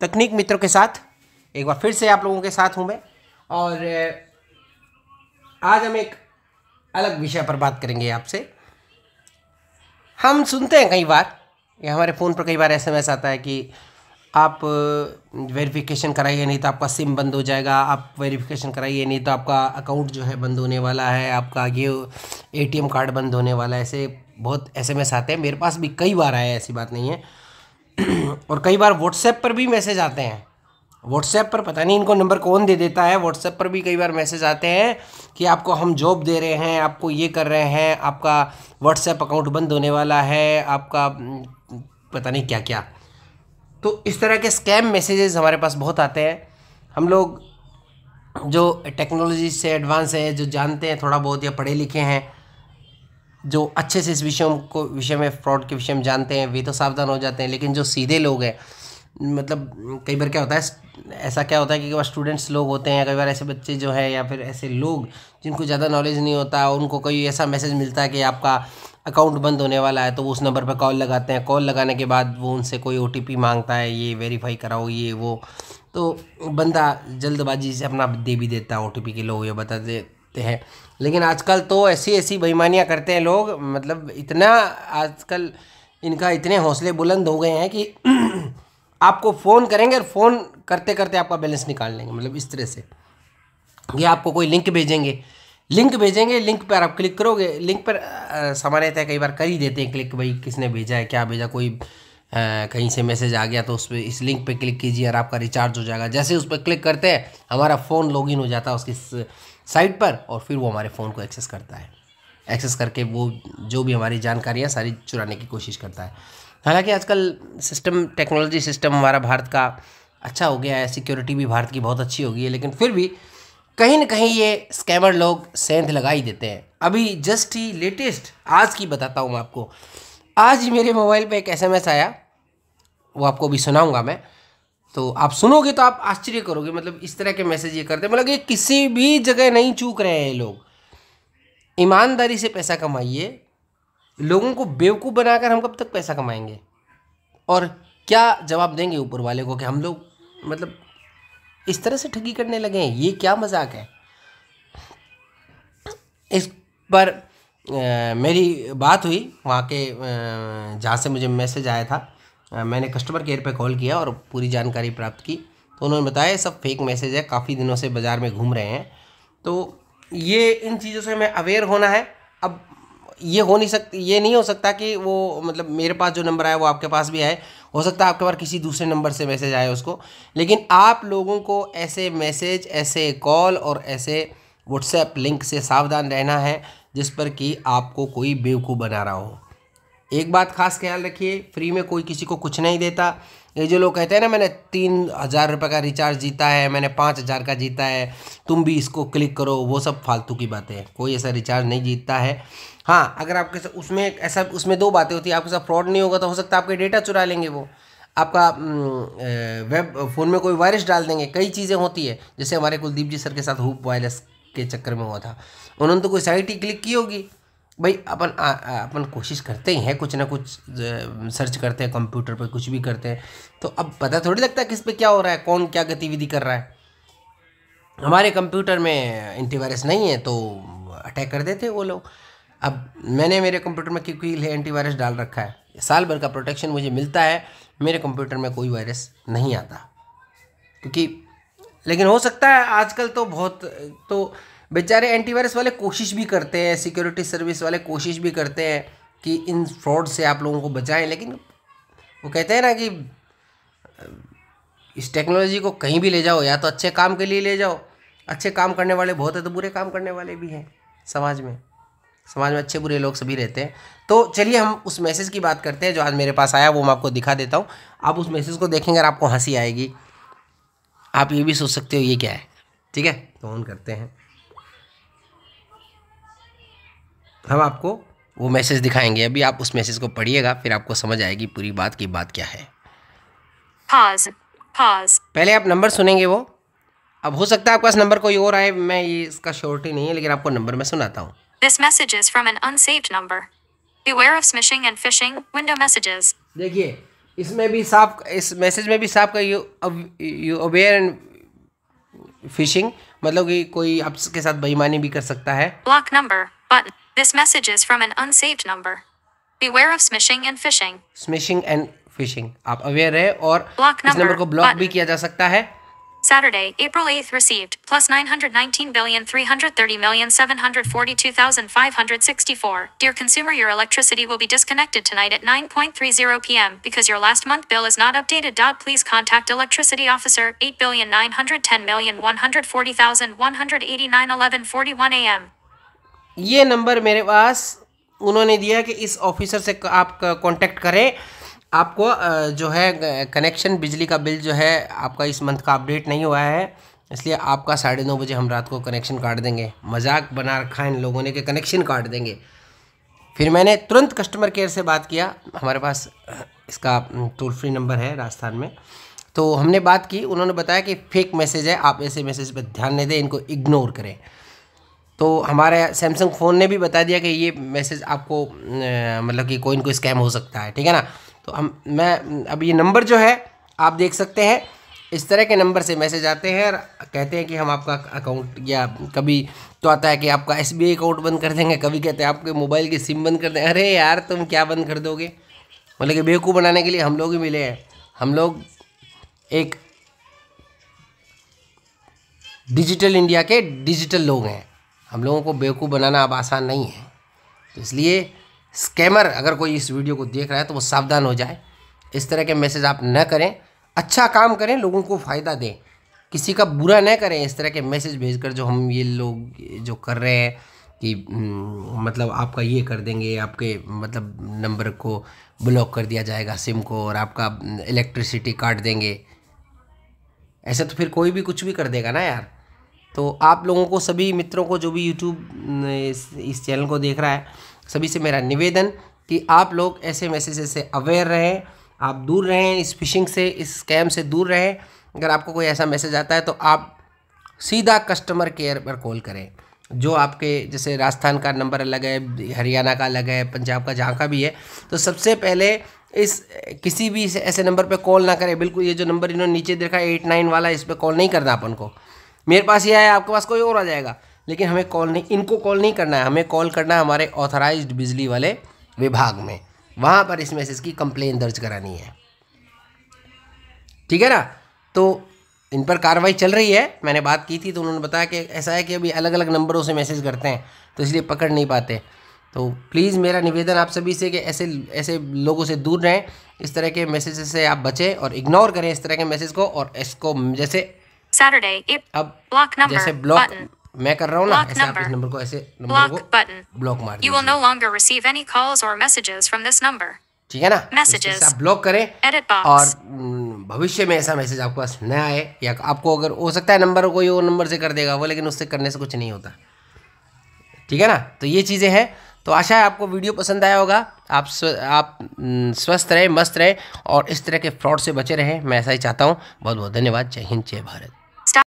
तकनीक मित्रों के साथ एक बार फिर से आप लोगों के साथ हूँ मैं और आज हम एक अलग विषय पर बात करेंगे आपसे हम सुनते हैं कई बार या हमारे फ़ोन पर कई बार एस आता है कि आप वेरिफिकेशन कराइए नहीं तो आपका सिम बंद हो जाएगा आप वेरिफिकेशन कराइए नहीं तो आपका अकाउंट जो है बंद होने वाला है आपका ये एटीएम कार्ड बंद होने वाला है ऐसे बहुत एसएमएस आते हैं मेरे पास भी कई बार आया ऐसी बात नहीं है और कई बार व्हाट्सएप पर भी मैसेज आते हैं व्हाट्सएप पर पता नहीं इनको नंबर कौन दे देता है व्हाट्सएप पर भी कई बार मैसेज आते हैं कि आपको हम जॉब दे रहे हैं आपको ये कर रहे हैं आपका व्हाट्सएप अकाउंट बंद होने वाला है आपका हम्म, पता नहीं क्या क्या तो इस तरह के स्कैम मैसेजेस हमारे पास बहुत आते हैं हम लोग जो टेक्नोलॉजी से एडवांस है जो जानते हैं थोड़ा बहुत या पढ़े लिखे हैं जो अच्छे से इस विषय को विषय में फ्रॉड के विषय में जानते हैं वे तो सावधान हो जाते हैं लेकिन जो सीधे लोग हैं मतलब कई बार क्या होता है ऐसा क्या होता है कि कई बार स्टूडेंट्स लोग होते हैं कई बार ऐसे बच्चे जो है या फिर ऐसे लोग जिनको ज़्यादा नॉलेज नहीं होता उनको कोई ऐसा मैसेज मिलता है कि आपका अकाउंट बंद होने वाला है तो वो उस नंबर पर कॉल लगाते हैं कॉल लगाने के बाद वो उनसे कोई ओ मांगता है ये वेरीफाई कराओ ये वो तो बंदा जल्दबाजी से अपना दे भी देता है ओ के लोग ये बता दे सकते हैं लेकिन आजकल तो ऐसी ऐसी बेईमानियाँ करते हैं लोग मतलब इतना आजकल इनका इतने हौसले बुलंद हो गए हैं कि आपको फ़ोन करेंगे और फ़ोन करते करते आपका बैलेंस निकाल लेंगे मतलब इस तरह से ये आपको कोई लिंक भेजेंगे लिंक भेजेंगे लिंक पर आप क्लिक करोगे लिंक पर सामान्यतः कई बार कर ही देते हैं क्लिक भाई किसने भेजा है क्या भेजा कोई आ, कहीं से मैसेज आ गया तो उस पर इस लिंक पे क्लिक कीजिए और आपका रिचार्ज हो जाएगा जैसे उस पर क्लिक करते हैं हमारा फ़ोन लॉगिन हो जाता है उसकी साइट पर और फिर वो हमारे फ़ोन को एक्सेस करता है एक्सेस करके वो जो भी हमारी जानकारियाँ सारी चुराने की कोशिश करता है हालांकि आजकल सिस्टम टेक्नोलॉजी सिस्टम हमारा भारत का अच्छा हो गया है सिक्योरिटी भी भारत की बहुत अच्छी हो गई है लेकिन फिर भी कहीं ना कहीं ये स्कैमर लोग सेंध लगा ही देते हैं अभी जस्ट ही लेटेस्ट आज की बताता हूँ मैं आपको आज ही मेरे मोबाइल पे एक एसएमएस आया वो आपको भी सुनाऊंगा मैं तो आप सुनोगे तो आप आश्चर्य करोगे मतलब इस तरह के मैसेज ये करते हैं मतलब ये किसी भी जगह नहीं चूक रहे हैं ये लोग ईमानदारी से पैसा कमाइए लोगों को बेवकूफ़ बनाकर हम कब तक पैसा कमाएंगे और क्या जवाब देंगे ऊपर वाले को कि हम लोग मतलब इस तरह से ठगी करने लगे हैं ये क्या मजाक है इस पर आ, मेरी बात हुई वहाँ के जहाँ से मुझे मैसेज आया था मैंने कस्टमर केयर पर कॉल किया और पूरी जानकारी प्राप्त की तो उन्होंने बताया सब फेक मैसेज है काफ़ी दिनों से बाज़ार में घूम रहे हैं तो ये इन चीज़ों से हमें अवेयर होना है अब ये हो नहीं सकती ये नहीं हो सकता कि वो मतलब मेरे पास जो नंबर आया वो आपके पास भी आए हो सकता है आपके पास किसी दूसरे नंबर से मैसेज आए उसको लेकिन आप लोगों को ऐसे मैसेज ऐसे कॉल और ऐसे व्हाट्सएप लिंक से सावधान रहना है जिस पर कि आपको कोई बेवकूफ़ बना रहा हो एक बात खास ख्याल रखिए फ्री में कोई किसी को कुछ नहीं देता ये जो लोग कहते हैं ना मैंने तीन हज़ार रुपये का रिचार्ज जीता है मैंने पाँच हज़ार का जीता है तुम भी इसको क्लिक करो वो सब फालतू की बातें हैं कोई ऐसा रिचार्ज नहीं जीतता है हाँ अगर आपके साथ उसमें ऐसा उसमें दो बातें होती है आपके साथ फ्रॉड नहीं होगा तो हो सकता है आपके डेटा चुरा लेंगे वो आपका वेब फ़ोन में कोई वायरस डाल देंगे कई चीज़ें होती है जैसे हमारे कुलदीप जी सर के साथ हुप वायरस के चक्कर में हुआ था उन्होंने तो कोई साइट ही क्लिक की होगी भाई अपन अपन कोशिश करते ही हैं कुछ ना कुछ सर्च करते हैं कंप्यूटर पर कुछ भी करते हैं तो अब पता थोड़ी लगता है किस पे क्या हो रहा है कौन क्या गतिविधि कर रहा है हमारे कंप्यूटर में एंटीवायरस नहीं है तो अटैक कर देते वो लोग अब मैंने मेरे कंप्यूटर में क्योंकि है एंटीवायरस डाल रखा है साल भर का प्रोटेक्शन मुझे मिलता है मेरे कंप्यूटर में कोई वायरस नहीं आता क्योंकि लेकिन हो सकता है आजकल तो बहुत तो बेचारे एंटीवायरस वाले कोशिश भी करते हैं सिक्योरिटी सर्विस वाले कोशिश भी करते हैं कि इन फ्रॉड से आप लोगों को बचाएं लेकिन वो कहते हैं ना कि इस टेक्नोलॉजी को कहीं भी ले जाओ या तो अच्छे काम के लिए ले जाओ अच्छे काम करने वाले बहुत है तो बुरे काम करने वाले भी हैं समाज में समाज में अच्छे बुरे लोग सभी रहते हैं तो चलिए हम उस मैसेज की बात करते हैं जो आज मेरे पास आया वो मैं आपको दिखा देता हूँ आप उस मैसेज को देखेंगे और आपको हंसी आएगी आप ये भी सोच सकते हो ये क्या है ठीक है तो ऑन करते हैं हम आपको वो मैसेज दिखाएंगे अभी आप उस मैसेज को पढ़िएगा फिर आपको समझ आएगी पूरी बात की बात क्या है pause, pause. पहले आप नंबर सुनेंगे वो अब हो सकता है आपके पास नंबर कोई और आए मैं ये इसका श्योरिटी नहीं है लेकिन आपको नंबर मैं सुनाता हूँ this message is from an unsaved number beware of smishing and phishing window messages देखिए इसमें भी साफ इस मैसेज में भी साफ का you you aware and phishing मतलब कि कोई आपके साथ बेईमानी भी कर सकता है block number button This message is from an unsaved number. Beware of smishing and phishing. Smishing and phishing. आप अवेयर रहे और block number, इस नंबर को भी किया जा सकता है Saturday, April 8th received plus plus 919 919,330,742,564. Dear consumer, your electricity will be disconnected tonight at 9.30 p.m. because your last month bill is not updated. Please contact electricity officer 8,910,140,189 11:41 a.m. ये number मेरे पास उन्होंने दिया कि इस ऑफिसर से आप contact करें आपको जो है कनेक्शन बिजली का बिल जो है आपका इस मंथ का अपडेट नहीं हुआ है इसलिए आपका साढ़े नौ बजे हम रात को कनेक्शन काट देंगे मजाक बना रखा है इन लोगों ने कि कनेक्शन काट देंगे फिर मैंने तुरंत कस्टमर केयर से बात किया हमारे पास इसका टोल फ्री नंबर है राजस्थान में तो हमने बात की उन्होंने बताया कि फेक मैसेज है आप ऐसे मैसेज पर ध्यान नहीं दें इनको इग्नोर करें तो हमारे सैमसंग फ़ोन ने भी बता दिया कि ये मैसेज आपको मतलब कि कोई कोई स्कैम हो सकता है ठीक है ना तो हम मैं अब ये नंबर जो है आप देख सकते हैं इस तरह के नंबर से मैसेज आते हैं और कहते हैं कि हम आपका अकाउंट या कभी तो आता है कि आपका एस अकाउंट बंद कर देंगे कभी कहते हैं आपके मोबाइल की सिम बंद कर देंगे अरे यार तुम क्या बंद कर दोगे मतलब कि बेवकूफ़ बनाने के लिए हम लोग ही मिले हैं हम लोग एक डिजिटल इंडिया के डिजिटल लोग हैं हम लोगों को बेवकूफ़ बनाना अब आसान नहीं है तो इसलिए स्कैमर अगर कोई इस वीडियो को देख रहा है तो वो सावधान हो जाए इस तरह के मैसेज आप न करें अच्छा काम करें लोगों को फ़ायदा दें किसी का बुरा न करें इस तरह के मैसेज भेजकर जो हम ये लोग जो कर रहे हैं कि हम्म, मतलब आपका ये कर देंगे आपके मतलब नंबर को ब्लॉक कर दिया जाएगा सिम को और आपका इलेक्ट्रिसिटी काट देंगे ऐसे तो फिर कोई भी कुछ भी कर देगा ना यार तो आप लोगों को सभी मित्रों को जो भी यूट्यूब इस, चैनल को देख रहा है सभी से मेरा निवेदन कि आप लोग ऐसे मैसेज से अवेयर रहें आप दूर रहें इस फिशिंग से इस स्कैम से दूर रहें अगर आपको कोई ऐसा मैसेज आता है तो आप सीधा कस्टमर केयर पर कॉल करें जो आपके जैसे राजस्थान का नंबर अलग है हरियाणा का अलग है पंजाब का जहाँ का भी है तो सबसे पहले इस किसी भी ऐसे नंबर पर कॉल ना करें बिल्कुल ये जो नंबर इन्होंने नीचे देखा एट नाइन वाला इस पर कॉल नहीं करना अपन को मेरे पास ही आया आपके पास कोई और आ जाएगा लेकिन हमें कॉल नहीं इनको कॉल नहीं करना है हमें कॉल करना है हमारे ऑथराइज बिजली वाले विभाग में वहाँ पर इस मैसेज की कंप्लेन दर्ज करानी है ठीक है ना तो इन पर कार्रवाई चल रही है मैंने बात की थी तो उन्होंने बताया कि ऐसा है कि अभी अलग अलग नंबरों से मैसेज करते हैं तो इसलिए पकड़ नहीं पाते तो प्लीज़ मेरा निवेदन आप सभी से कि ऐसे ऐसे लोगों से दूर रहें इस तरह के मैसेज से आप बचें और इग्नोर करें इस तरह के मैसेज को और इसको जैसे Saturday. अब block number, जैसे block button. मैं कर रहा हूँ ना ऐसे आप इस नंबर को ऐसे नंबर को button. block मार You will no longer receive any calls or messages from this number. ठीक है ना Messages. आप ब्लॉक करें Edit box. और हम्म, भविष्य में ऐसा मैसेज आपको पास नहीं आए या आपको अगर हो सकता है नंबर कोई और नंबर से कर देगा वो लेकिन उससे करने से कुछ नहीं होता ठीक है ना तो ये चीज़ें हैं तो आशा है आपको वीडियो पसंद आया होगा आप स्व, आप हम्म, स्वस्थ रहें मस्त रहें और इस तरह के फ्रॉड से बचे रहें मैं ऐसा ही चाहता हूं बहुत बहुत धन्यवाद जय हिंद जय भारत